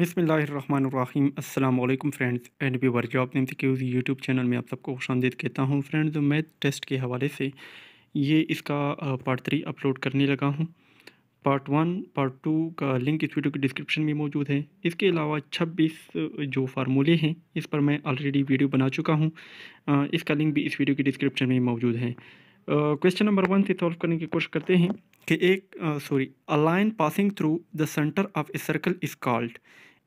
बिसमीम अल्लाम friends and बी जॉब नेम के यूट्यूब चैनल में आप सबको खुश आमदीद कहता हूँ फ्रेंड्स मैथ टेस्ट के हवाले से ये इसका पार्ट थ्री अपलोड करने लगा हूँ पार्ट वन पार्ट टू का लिंक इस वीडियो के डिस्क्रिप्शन में मौजूद है इसके अलावा 26 जो फार्मूले हैं इस पर मैं ऑलरेडी वीडियो बना चुका हूँ इसका लिंक भी इस वीडियो के डिस्क्रिप्शन में मौजूद है क्वेश्चन नंबर वन से सॉल्व करने की कोशिश करते हैं कि एक sorry a line passing through the centre of a circle is called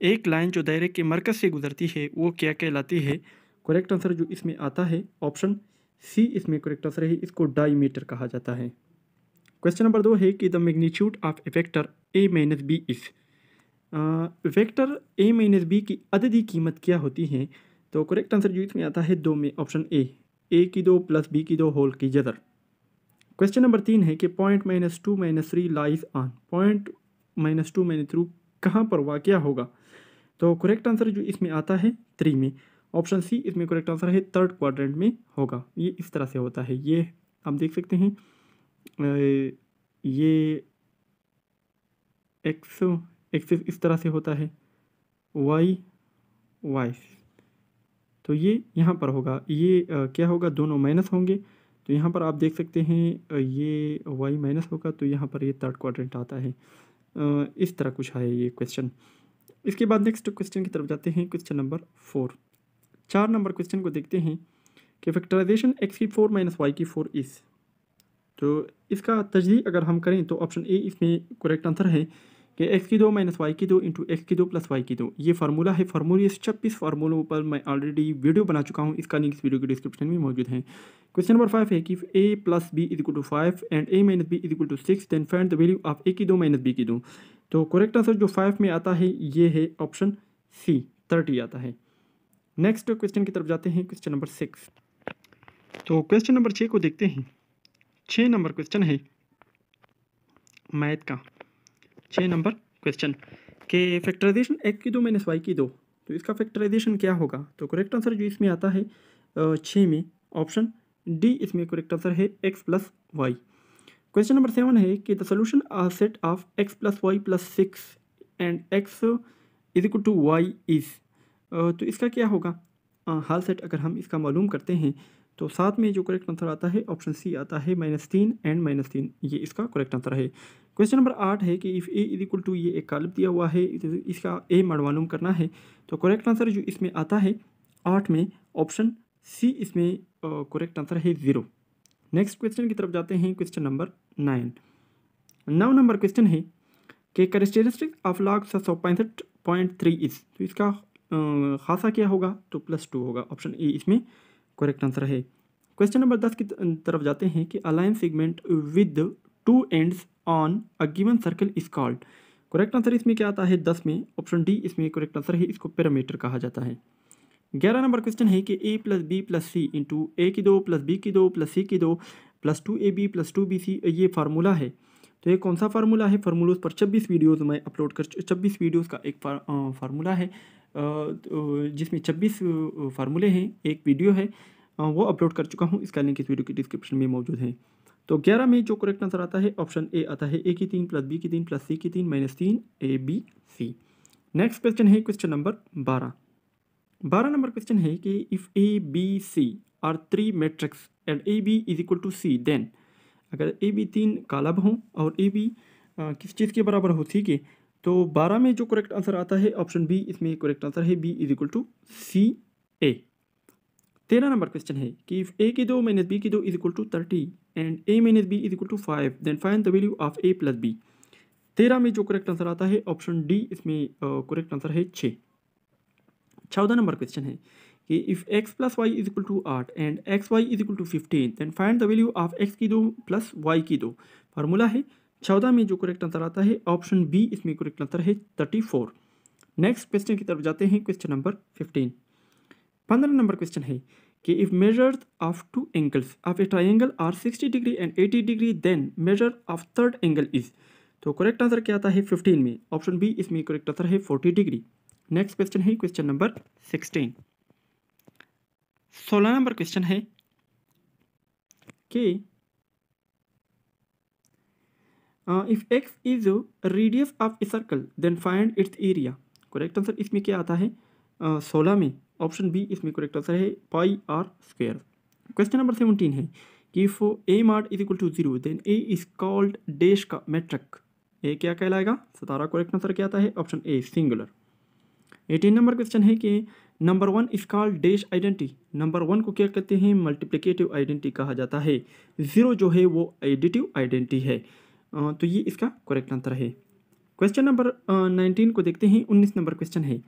एक लाइन जो दायरे के मरकज़ से गुजरती है वो क्या कहलाती है करेक्ट आंसर जो इसमें आता है ऑप्शन सी इसमें करेक्ट आंसर है इसको डाईमीटर कहा जाता है क्वेश्चन नंबर दो है कि the magnitude of vector A minus B इस वेक्टर ए माइनस बी की अददी कीमत क्या होती है तो करेक्ट आंसर जो इसमें आता है दो में ऑप्शन ए ए की दो प्लस बी की दो होल की जदर क्वेश्चन नंबर तीन है कि point minus two minus three lies on point minus two minus through कहाँ पर वाक़ होगा तो करेक्ट आंसर जो इसमें आता है थ्री में ऑप्शन सी इसमें करेक्ट आंसर है थर्ड क्वाड्रेंट में होगा ये इस तरह से होता है ये आप देख सकते हैं ये एक्स एक्सिस इस तरह से होता है वाई वाई तो ये यहाँ पर होगा ये आ, क्या होगा दोनों माइनस होंगे तो यहाँ पर आप देख सकते हैं ये वाई माइनस होगा तो यहाँ पर ये थर्ड क्वाड्रेंट आता है आ, इस तरह कुछ है ये क्वेश्चन इसके बाद नेक्स्ट क्वेश्चन की तरफ जाते हैं क्वेश्चन नंबर फोर चार नंबर क्वेश्चन को देखते हैं कि फैक्टराइजेशन एक्स की फोर माइनस वाई की फोर इस तो इसका तजदीक अगर हम करें तो ऑप्शन ए इसमें करेक्ट आंसर है कि एक्स की दो माइनस वाई की दो इंटू एक्स की दो प्लस वाई की दो ये फार्मूला है फार्मूले छब्बीस फार्मूलों पर मैं ऑलरेडी वीडियो बना चुका हूँ इसका लिंक इस वीडियो के डिस्क्रिप्शन में मौजूद है क्वेश्चन नंबर फाइव है कि A plus B is equal to five and A minus B is equal to six then find the value of A की दो माइनस बी की दो तो करेक्ट आंसर जो फाइव में आता है ये है ऑप्शन सी थर्टी आता है नेक्स्ट क्वेश्चन की तरफ जाते हैं क्वेश्चन नंबर सिक्स तो क्वेश्चन नंबर छः को देखते हैं छः नंबर क्वेश्चन है मैथ का छः नंबर क्वेश्चन के फैक्टराइजेशन एक की दो माइनस वाई की दो तो इसका फैक्टराइजेशन क्या होगा तो करेक्ट आंसर जो इसमें आता है छः में ऑप्शन डी इसमें करेक्ट आंसर है x plus y question number seven है कि the solution are set of x plus y plus six and x is equal to y is तो इसका क्या होगा हाल सेट अगर हम इसका मालूम करते हैं तो साथ में जो करेक्ट आंसर आता है ऑप्शन सी आता है माइनस तीन एंड माइनस तीन ये इसका करेक्ट आंसर है क्वेश्चन नंबर आठ है कि if A is equal to ये एक कालब दिया हुआ है इसका ए मड मालूम करना है तो करेक्ट आंसर जो इसमें आता है आठ में ऑप्शन सी इसमें करेक्ट आंसर है ज़ीरो नेक्स्ट क्वेश्चन की तरफ जाते हैं क्वेश्चन नंबर नाइन नौ नंबर क्वेश्चन है कि करिस्टेरिस्टिक ऑफ लॉग सौ पैंसठ पॉइंट थ्री इस तो इसका खासा क्या होगा तो प्लस टू होगा ऑप्शन ए इसमें करेक्ट आंसर है क्वेश्चन नंबर दस की तरफ जाते हैं कि a line segment with two ends on a given circle is called correct answer इसमें क्या आता है दस में ऑप्शन डी इसमें करेक्ट आंसर है इसको पैरामीटर कहा जाता है ग्यारह नंबर क्वेश्चन है कि A plus B plus C into A की दो प्लस बी की दो प्लस सी की दो plus two A B plus two B C ये फार्मूला है तो ये कौन सा फार्मूला है फार्मूलोज पर छब्बीस वीडियोस मैं अपलोड कर छब्बीस वीडियोस का एक फार्मूला है तो जिसमें छब्बीस फार्मूले हैं एक वीडियो है वो अपलोड कर चुका हूँ इसका लिंक इस वीडियो के डिस्क्रिप्शन में मौजूद है तो ग्यारह में जो करेक्ट आंसर आता है ऑप्शन ए आता है ए की तीन प्लस बी की तीन प्लस सी की तीन माइनस तीन A B C next question है क्वेश्चन नंबर बारह बारह नंबर क्वेश्चन है कि if A B C are three matrix and A B is equal to C then अगर ए बी तीन कालब हों और ए बी किस चीज़ के बराबर हो सी के तो बारह में जो करेक्ट आंसर आता है ऑप्शन बी इसमें करेक्ट आंसर है B is equal to C A तेरह नंबर क्वेश्चन है कि इफ़ ए की दो माइनस बी की दो is equal to thirty and A minus B is equal to five then fine the value of A plus B तेरह में जो करेक्ट आंसर आता है ऑप्शन डी इसमें करेक्ट आंसर है छः चौदह नंबर क्वेश्चन है कि if x plus y is equal to आठ and x y is equal to fifteen then find the value of x की दो प्लस वाई की दो फार्मूला है चौदह में जो करेक्ट आंसर आता है ऑप्शन बी इसमें करेक्ट आंसर है थर्टी फोर नेक्स्ट क्वेश्चन की तरफ जाते हैं क्वेश्चन नंबर फिफ्टीन पंद्रह नंबर क्वेश्चन है कि if measure of two angles of a triangle are sixty degree and eighty degree then measure of third angle is तो correct answer क्या आता है फिफ्टीन में ऑप्शन बी इसमें करेक्ट आंसर है फोर्टी डिग्री नेक्स्ट क्वेश्चन है question number sixteen सोलह number question है कि if x is radius of a circle then find its area correct answer इसमें क्या आता है uh, सोलह uh, में ऑप्शन बी इसमें करेक्ट आंसर है pi r square question number seventeen है कि if A mart is equal to zero then A is called dash का मेट्रिक ए क्या कहलाएगा सतारा करेक्ट आंसर क्या आता है option A singular eighteen number question है कि number one is called dash identity number one को क्या कहते हैं मल्टीप्लिकेटिव आइडेंटिटी कहा जाता है जीरो जो है वो एडिटिव आइडेंटिटी है तो ये इसका करेक्ट आंसर है क्वेश्चन नंबर नाइनटीन को देखते हैं उन्नीस नंबर क्वेश्चन है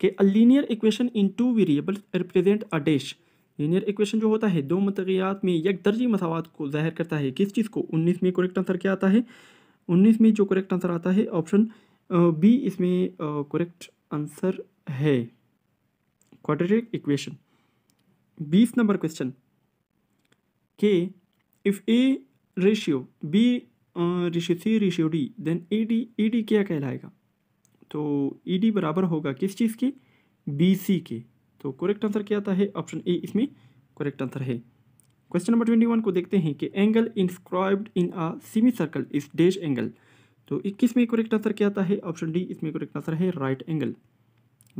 कि a linear equation in two variable represent a dash linear equation जो होता है दो मतियात में एक दर्जी मसावत को जाहिर करता है किस चीज़ को उन्नीस में करेक्ट आंसर क्या आता है उन्नीस में जो करेक्ट आंसर आता है ऑप्शन बी इसमें करेक्ट आंसर है क्वाड्रेटिक इक्वेशन बीस नंबर क्वेश्चन के if A ratio B ratio C ratio D then A D E D क्या कहलाएगा तो ई e डी बराबर होगा किस चीज़ के बी सी के तो करेक्ट आंसर क्या आता है ऑप्शन ए इसमें करेक्ट आंसर है क्वेश्चन नंबर ट्वेंटी वन को देखते हैं कि angle inscribed in a semi circle is dash angle तो 21 में करेक्ट आंसर क्या आता है ऑप्शन डी इसमें करेक्ट आंसर है राइट एंगल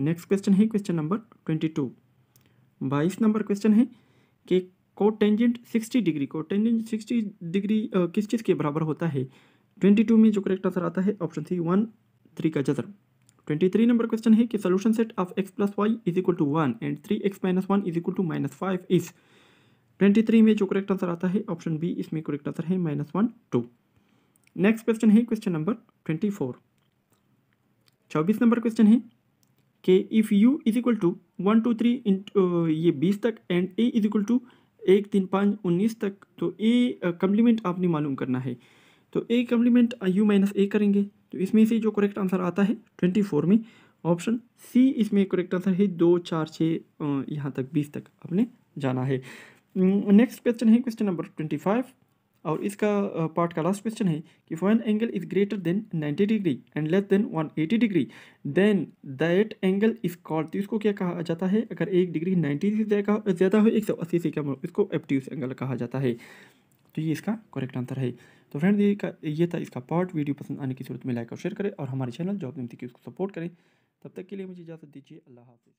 नेक्स्ट क्वेश्चन है क्वेश्चन नंबर ट्वेंटी टू बाईस नंबर क्वेश्चन है कि कोटेंजेंट सिक्सटी डिग्री को टेंजेंट सिक्सटी डिग्री किस चीज़ के बराबर होता है ट्वेंटी टू में जो करेक्ट आंसर आता है ऑप्शन सी वन थ्री का जजर ट्वेंटी थ्री नंबर क्वेश्चन है कि solution set of x plus y is equal to one and three x minus one is equal to minus five is twenty three में जो correct answer आता है option B इसमें correct answer है minus one two next question है question number twenty four चौबीस number question है कि if U is equal to one two three ये बीस तक and A is equal to एक तीन पाँच उन्नीस तक तो ए कम्प्लीमेंट आपने मालूम करना है तो A complement U minus A करेंगे तो इसमें से जो करेक्ट आंसर आता है ट्वेंटी फोर में ऑप्शन सी इसमें करेक्ट आंसर है दो चार छः यहाँ तक बीस तक आपने जाना है नेक्स्ट क्वेश्चन है क्वेश्चन नंबर ट्वेंटी फाइव और इसका पार्ट का लास्ट क्वेश्चन है कि one angle is greater than 90 degree and less than 180 degree then that angle is called तो इसको क्या कहा जाता है अगर एक डिग्री 90 से ज़्यादा हो एक सौ अस्सी से कम मतलब, हो इसको एप्ट्यूस एंगल कहा जाता है तो ये इसका करेक्ट आंसर है तो फ्रेंड ये का ये था इसका पार्ट वीडियो पसंद आने की सूरत में लाइक और शेयर करें और हमारे चैनल जॉब निमित्ती की उसको सपोर्ट करें तब तक के लिए मुझे इजाज़त दीजिए अल्लाह हाफिज़